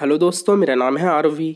hello दोस्तों मेरा नाम है आरवी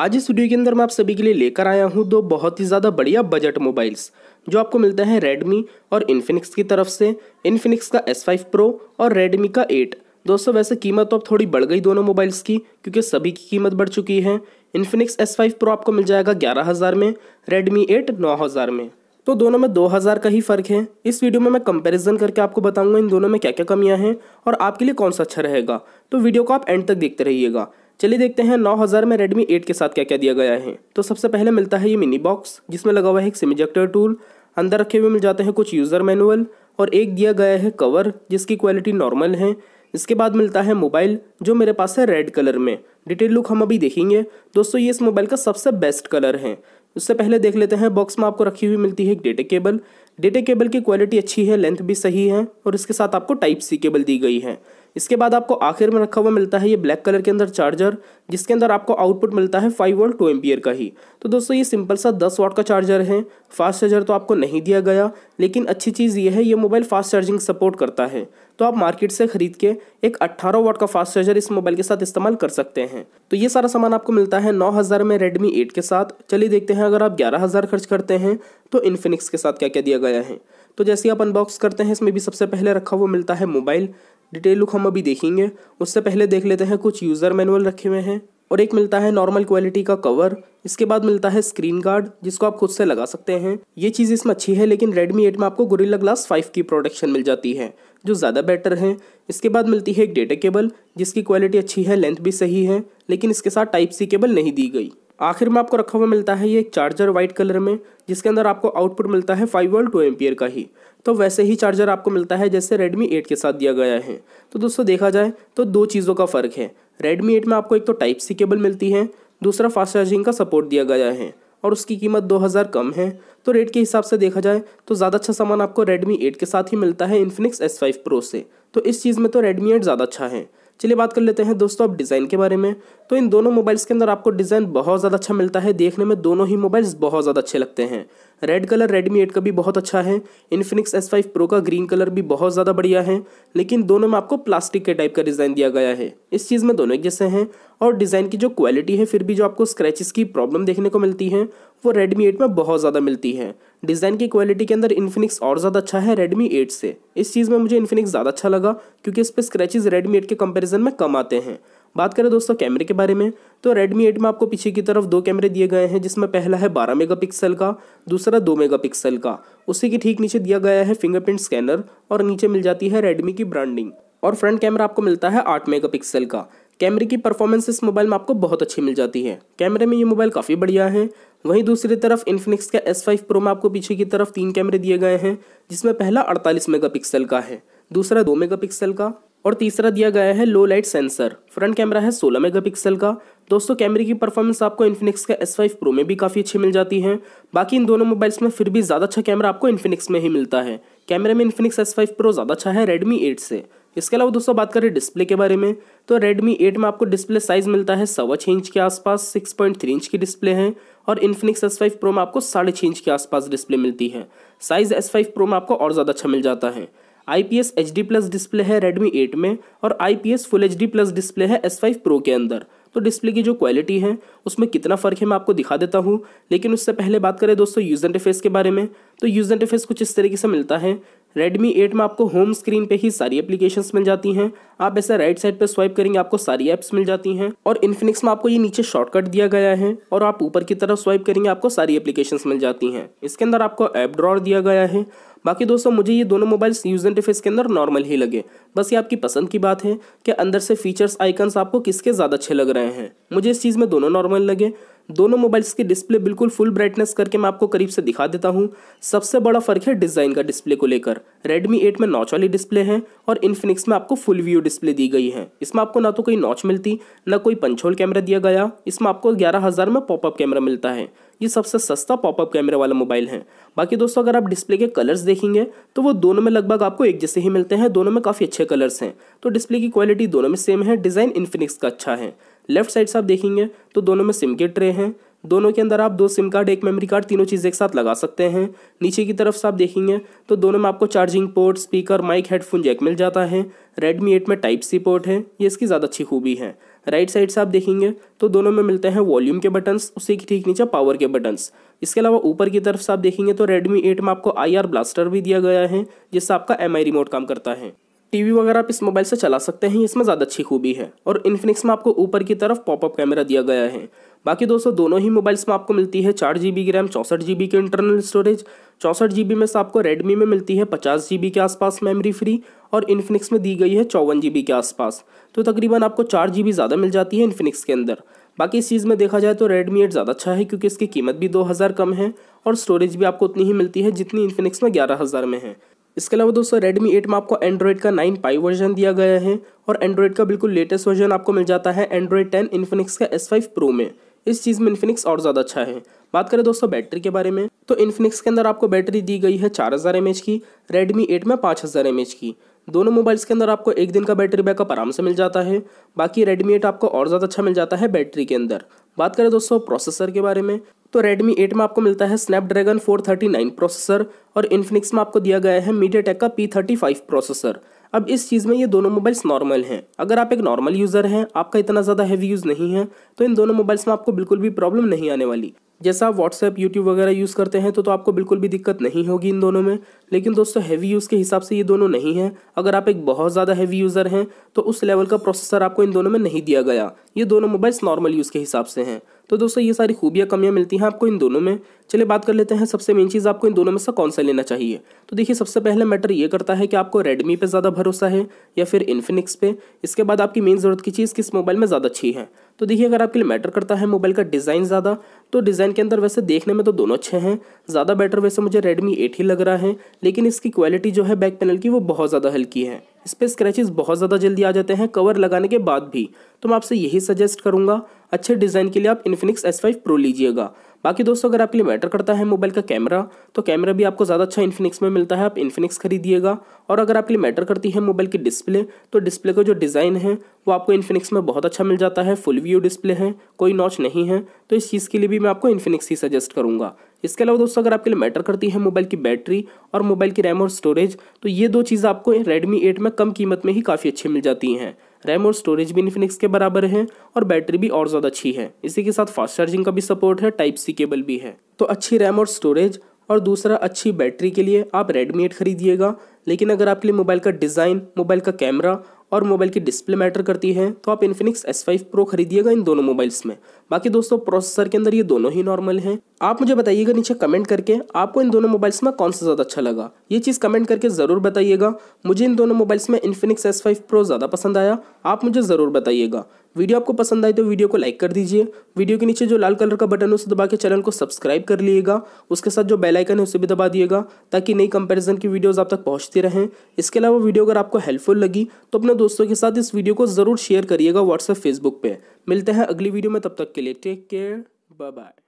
आज इस वीडियो के अंदर मैं आप सभी के लिए लेकर आया हूं दो बहुत ही ज़्यादा बढ़िया बजट मोबाइल्स जो आपको मिलते हैं रेडमी और इन्फिनिक्स की तरफ से इन्फिनिक्स का S5 Pro और रेडमी का 8 दोस्तों वैसे कीमत तो अब थोड़ी बढ़ गई दोनों मोबाइल्स की क्योंकि सभी की कीमत बढ़ चुकी है इन्फिनिक्स एस फाइव आपको मिल जाएगा ग्यारह हज़ार में रेडमी एट नौ हज़ार में तो दोनों में 2000 का ही फ़र्क है इस वीडियो में मैं कंपैरिजन करके आपको बताऊंगा इन दोनों में क्या क्या कमियां हैं और आपके लिए कौन सा अच्छा रहेगा तो वीडियो को आप एंड तक देखते रहिएगा चलिए देखते हैं 9000 में Redmi 8 के साथ क्या क्या दिया गया है तो सबसे पहले मिलता है ये मिनी बॉक्स जिसमें लगा हुआ है एक सिम इजेक्टर टूल अंदर रखे हुए मिल जाते हैं कुछ यूज़र मैनुअल और एक दिया गया है कवर जिसकी क्वालिटी नॉर्मल है इसके बाद मिलता है मोबाइल जो मेरे पास है रेड कलर में डिटेल लुक हम अभी देखेंगे दोस्तों ये इस मोबाइल का सबसे बेस्ट कलर है उससे पहले देख लेते हैं बॉक्स में आपको रखी हुई मिलती है एक डेटा केबल डेटे केबल की क्वालिटी अच्छी है लेंथ भी सही है और इसके साथ आपको टाइप सी केबल दी गई है इसके बाद आपको आखिर में रखा हुआ मिलता है ये ब्लैक कलर के अंदर चार्जर जिसके अंदर आपको आउटपुट मिलता है फाइव वोल्ट टू एम्पियर का ही तो दोस्तों ये सिंपल सा दस वाट का चार्जर है फास्ट चार्जर तो आपको नहीं दिया गया लेकिन अच्छी चीज़ ये है ये मोबाइल फास्ट चार्जिंग सपोर्ट करता है तो आप मार्केट से खरीद के एक अट्ठारह वाट का फास्ट चार्जर इस मोबाइल के साथ इस्तेमाल कर सकते हैं तो ये सारा सामान आपको मिलता है हज़ार में रेडमी एट के साथ चलिए देखते हैं अगर आप हज़ार खर्च करते हैं तो इन्फिनिक्स के साथ क्या क्या दिया गया गया है तो जैसे आप अनबॉक्स करते हैं इसमें भी सबसे पहले रखा हुआ मिलता है मोबाइल डिटेल लुक हम अभी देखेंगे उससे पहले देख लेते हैं कुछ यूज़र मैनुअल रखे हुए हैं और एक मिलता है नॉर्मल क्वालिटी का कवर इसके बाद मिलता है स्क्रीन गार्ड जिसको आप खुद से लगा सकते हैं ये चीज़ इसमें अच्छी है लेकिन Redmi 8 में आपको गोरिल्ला ग्लास 5 की प्रोटेक्शन मिल जाती है जो ज़्यादा बेटर है इसके बाद मिलती है एक डेटा केबल जिसकी क्वालिटी अच्छी है लेंथ भी सही है लेकिन इसके साथ टाइप सी केबल नहीं दी गई आखिर में आपको रखा हुआ मिलता है ये एक चार्जर वाइट कलर में जिसके अंदर आपको आउटपुट मिलता है फाइव वोल्ट टू एम्पियर का ही तो वैसे ही चार्जर आपको मिलता है जैसे रेडमी एट के साथ दिया गया है तो दोस्तों देखा जाए तो दो चीज़ों का फ़र्क है रेडमी एट में आपको एक तो टाइप सी केबल मिलती है दूसरा फास्ट चार्जिंग का सपोर्ट दिया गया है और उसकी कीमत 2000 कम है तो रेट के हिसाब से देखा जाए तो ज़्यादा अच्छा सामान आपको Redmi 8 के साथ ही मिलता है इन्फिनिक्स S5 Pro से तो इस चीज़ में तो Redmi 8 ज़्यादा अच्छा है चलिए बात कर लेते हैं दोस्तों अब डिज़ाइन के बारे में तो इन दोनों मोबाइल्स के अंदर आपको डिज़ाइन बहुत ज़्यादा अच्छा मिलता है देखने में दोनों ही मोबाइल्स बहुत ज़्यादा अच्छे लगते हैं रेड कलर रेडमी एट का भी बहुत अच्छा है इन्फिनिक्स एस फाइव प्रो का ग्रीन कलर भी बहुत ज़्यादा बढ़िया है लेकिन दोनों में आपको प्लास्टिक के टाइप का डिज़ाइन दिया गया है इस चीज़ में दोनों एक जैसे हैं और डिज़ाइन की जो क्वालिटी है फिर भी जो आपको स्क्रैचेस की प्रॉब्लम देखने को मिलती है वो रेडमी एट में बहुत ज़्यादा मिलती है डिज़ाइन की क्वालिटी के अंदर इन्फिनिक्स और ज़्यादा अच्छा है रेडमी एट से इस चीज़ में मुझे इन्फिनिक्स ज़्यादा अच्छा लगा क्योंकि इस पर स्क्रैचेज रेडमी एट के कंपेरिजन में कम आते हैं बात करें दोस्तों कैमरे के बारे में तो Redmi 8 में आपको पीछे की तरफ दो कैमरे दिए गए हैं जिसमें पहला है 12 मेगापिक्सल का दूसरा 2 मेगापिक्सल का उसी के ठीक नीचे दिया गया है फिंगरप्रिंट स्कैनर और नीचे मिल जाती है Redmi की ब्रांडिंग और फ्रंट कैमरा आपको मिलता है 8 मेगापिक्सल का कैमरे की परफॉर्मेंस इस मोबाइल में आपको बहुत अच्छी मिल जाती है कैमरे में ये मोबाइल काफ़ी बढ़िया है वहीं दूसरी तरफ इन्फिनिक्स का एस फाइव में आपको पीछे की तरफ तीन कैमरे दिए गए हैं जिसमें पहला अड़तालीस मेगा का है दूसरा दो मेगा का और तीसरा दिया गया है low light sensor front camera है 16 मेगापिक्सल का दोस्तों कैमरे की परफॉर्मेंस आपको इन्फिनिक्स का एस फाइव प्रो में भी काफ़ी अच्छी मिल जाती है बाकी इन दोनों मोबाइल्स में फिर भी ज़्यादा अच्छा कैमरा आपको इन्फिनिक्स में ही मिलता है कैमरे में इन्फिनिक्स एस फाइव प्रो ज़्यादा अच्छा है रेडमी एट से इसके अलावा दोस्तों बात करें डिस्प्ले के बारे में तो रेडमी एट में आपको डिस्प्ले साइज मिलता है सवा छः इंच के आसपास सिक्स पॉइंट थ्री इंच की डिस्प्ले है और इन्फिनिक्स एस फाइव प्रो में आपको साढ़े छः इंच के आसपास डिस्प्ले मिलती है साइज एस फाइव प्रो में आपको और ज़्यादा अच्छा मिल जाता है I P S H D plus display है रेडमी एट में और I P S full H D plus display है एस फाइव प्रो के अंदर तो डिस्प्ले की जो क्वालिटी है उसमें कितना फ़र्क है मैं आपको दिखा देता हूँ लेकिन उससे पहले बात करें दोस्तों यूज़र इंटरफेस के बारे में तो यूज़र इंटरफेस कुछ इस तरीके से मिलता है Redmi 8 में आपको होम स्क्रीन पे ही सारी एप्लीकेशंस मिल जाती हैं आप ऐसे राइट साइड पे स्वाइप करेंगे आपको सारी ऐप्स मिल जाती हैं और इन्फिनिक्स में आपको ये नीचे शॉर्टकट दिया गया है और आप ऊपर की तरफ स्वाइप करेंगे आपको सारी एप्लीकेशंस मिल जाती हैं इसके अंदर आपको ऐप ड्रॉर दिया गया है बाकी दोस्तों मुझे ये दोनों मोबाइल्स यूज इंटरफेस के अंदर नॉर्मल ही लगे बस ये आपकी पसंद की बात है कि अंदर से फीचर्स आइकन्स आपको किसके ज़्यादा अच्छे लग रहे हैं मुझे इस चीज़ में दोनों नॉर्मल लगे दोनों मोबाइल्स की डिस्प्ले बिल्कुल फुल ब्राइटनेस करके मैं आपको करीब से दिखा देता हूँ सबसे बड़ा फ़र्क है डिज़ाइन का डिस्प्ले को लेकर Redmi 8 में नॉच वाली डिस्प्ले है और इन्फिनिक्स में आपको फुल व्यू डिस्प्ले दी गई है इसमें आपको ना तो कोई नॉच मिलती ना कोई पंचोल कैमरा दिया गया इसमें आपको ग्यारह हज़ार में पॉपअप कैमरा मिलता है ये सबसे सस्ता पॉपअप कैमरे वाला मोबाइल है बाकी दोस्तों अगर आप डिस्प्ले के कलर्स देखेंगे तो वो दोनों में लगभग आपको एक जैसे ही मिलते हैं दोनों में काफ़ी अच्छे कलर्स हैं तो डिस्प्ले की क्वालिटी दोनों में सेम है डिज़ाइन इन्फिनिक्स का अच्छा है लेफ्ट साइड से आप देखेंगे तो दोनों में सिम के ट्रे हैं दोनों के अंदर आप दो सिम कार्ड एक मेमोरी कार्ड तीनों चीज़ एक साथ लगा सकते हैं नीचे की तरफ से आप देखेंगे तो दोनों में आपको charging port speaker mic headphone jack मिल जाता है रेडमी एट में टाइप सी पोर्ट है ये इसकी ज़्यादा अच्छी खूबी है राइट साइड से आप देखेंगे तो दोनों में मिलते हैं वॉल्यूम के बटन्स उसी के ठीक नीचे पावर के बटन्स इसके अलावा ऊपर की तरफ से आप देखेंगे तो रेडमी एट में आपको आई आर ब्लास्टर भी दिया गया है जिससे आपका एम आई रिमोट काम करता है टीवी वगैरह आप इस मोबाइल से चला सकते हैं इसमें ज़्यादा अच्छी खूबी है और इन्फिनिक्स में आपको ऊपर की तरफ पॉपअप कैमरा दिया गया है बाकी दोस्तों दोनों ही मोबाइल्स में आपको मिलती है चार जी बी की रैम चौंसठ जी बी की इंटरनल स्टोरेज चौंसठ जी बी में से आपको रेडमी में मिलती है पचास जी बी के आसपास मेमोरी फ्री और इन्फिनिक्स में दी गई है चौवन जी बी के आसपास तो तकरीबन आपको चार जी बी ज़्यादा मिल जाती है इन्फिनिक्स के अंदर बाकी इस चीज़ में देखा जाए तो रेडमी एट ज़्यादा अच्छा है क्योंकि इसकी कीमत भी दो हज़ार कम है और स्टोरेज भी आपको उतनी ही मिलती है जितनी इन्फिनिक्स में ग्यारह हज़ार में है इसके अलावा दोस्तों Redmi 8 में आपको Android का 9 पाई वर्जन दिया गया है और Android का बिल्कुल लेटेस्ट वर्जन आपको मिल जाता है Android 10 Infinix का S5 Pro में इस चीज़ में इन्फिनिक्स और ज़्यादा अच्छा है बात करें दोस्तों बैटरी के बारे में तो Infinix के अंदर आपको बैटरी दी गई है चार हज़ार एम की रेडमी एट में पाँच हज़ार एम की दोनों मोबाइल्स के अंदर आपको एक दिन का बैटरी बैकअप आराम से मिल जाता है बाकी रेडमी एट आपको और ज़्यादा अच्छा मिल जाता है बैटरी के अंदर बात करें दोस्तों प्रोसेसर के बारे में तो Redmi 8 में आपको मिलता है Snapdragon 439 प्रोसेसर और इन्फिनिक्स में आपको दिया गया है मीडिया का P35 प्रोसेसर अब इस चीज़ में ये दोनों मोबाइल्स नॉर्मल हैं अगर आप एक नॉर्मल यूज़र हैं आपका इतना ज़्यादा हैवी यूज़ नहीं है तो इन दोनों मोबाइल्स में आपको बिल्कुल भी प्रॉब्लम नहीं आने वाली जैसा आप व्हाट्सएप यूट्यूब वगैरह यूज़ करते हैं तो तो आपको बिल्कुल भी दिक्कत नहीं होगी इन दोनों में लेकिन दोस्तों हैवी यूज़ के हिसाब से ये दोनों नहीं हैं अगर आप एक बहुत ज़्यादा हैवी यूज़र हैं तो उस लेवल का प्रोसेसर आपको इन दोनों में नहीं दिया गया ये दोनों मोबाइल्स नॉर्मल यूज़ के हिसाब से हैं तो दोस्तों ये सारी खूबियाँ कमियाँ मिलती हैं आपको इन दोनों में चलिए बात कर लेते हैं सबसे मेन चीज़ आपको इन दोनों में से कौन सा लेना चाहिए तो देखिए सबसे पहले मैटर ये करता है कि आपको रेडमी पे ज़्यादा भरोसा है या फिर इन्फिनिक्स पे इसके बाद आपकी मेन ज़रूरत की चीज़ किस मोबाइल में ज़्यादा अच्छी है तो देखिए अगर आपके लिए मैटर करता है मोबाइल का डिज़ाइन ज़्यादा तो डिज़ाइन के अंदर वैसे देखने में तो दोनों अच्छे हैं ज़्यादा बेटर वैसे मुझे रेडमी एट ही लग रहा है लेकिन इसकी क्वालिटी जो है बैक पैनल की वो बहुत ज़्यादा हल्की है इस पर स्क्रैचेज़ बहुत ज़्यादा जल्दी आ जाते हैं कवर लगाने के बाद भी तो मैं आपसे यही सजेस्ट करूँगा अच्छे डिज़ाइन के लिए आप इन्फिनिक्स एस फाइव प्रो लीजिएगा बाकी दोस्तों अगर आपके लिए मैटर करता है मोबाइल का कैमरा तो कैमरा भी आपको ज़्यादा अच्छा इन्फिनिक्स में मिलता है आप इन्फिनिक्स खरीदिएगा और अगर आपके लिए मैटर करती है मोबाइल की डिस्प्ले तो डिस्प्ले का जो डिज़ाइन है वो आपको इन्फिनिक्स में बहुत अच्छा मिल जाता है फुल व्यू डिस्प्ले है कोई नॉच नहीं है तो इस चीज़ के लिए भी मैं आपको इन्फिनिक्स ही सजेस्ट करूँगा इसके अलावा दोस्तों अगर आपके लिए मैटर करती है मोबाइल की बैटरी और मोबाइल की रैम और स्टोरेज तो ये दो चीज़ आपको रेडमी एट में कम कीमत में ही काफ़ी अच्छी मिल जाती हैं रैम और स्टोरेज भी इन्फिनिक्स के बराबर है और बैटरी भी और ज़्यादा अच्छी है इसी के साथ फास्ट चार्जिंग का भी सपोर्ट है टाइप सी केबल भी है तो अच्छी रैम और स्टोरेज और दूसरा अच्छी बैटरी के लिए आप रेडमी एट खरीदिएगा लेकिन अगर आपके लिए मोबाइल का डिज़ाइन मोबाइल का कैमरा और मोबाइल की डिस्प्ले मैटर करती है तो आप इन्फिनिक्स एस फाइव प्रो खरीदिएगा इन दोनों मोबाइल्स में बाकी दोस्तों प्रोसेसर के अंदर ये दोनों ही नॉर्मल हैं आप मुझे बताइएगा नीचे कमेंट करके आपको इन दोनों मोबाइल्स में कौन सा ज़्यादा अच्छा लगा ये चीज़ कमेंट करके ज़रूर बताइएगा मुझे इन दोनों मोबाइल्स में इन्फिनिक्स एस फाइव प्रो ज़्यादा पसंद आया आप मुझे ज़रूर बताइएगा वीडियो आपको पसंद आए तो वीडियो को लाइक कर दीजिए वीडियो के नीचे जो लाल कलर का बटन है उसे दबा के चैनल को सब्सक्राइब कर लीजिएगा उसके साथ जो बेल आइकन है उसे भी दबा दिएगा ताकि नई कंपैरिजन की वीडियोस आप तक पहुंचती रहें इसके अलावा वीडियो अगर आपको हेल्पफुल लगी तो अपने दोस्तों के साथ इस वीडियो को ज़रूर शेयर करिएगा व्हाट्सएप फेसबुक पर मिलते हैं अगली वीडियो में तब तक के लिए टेक केयर बाय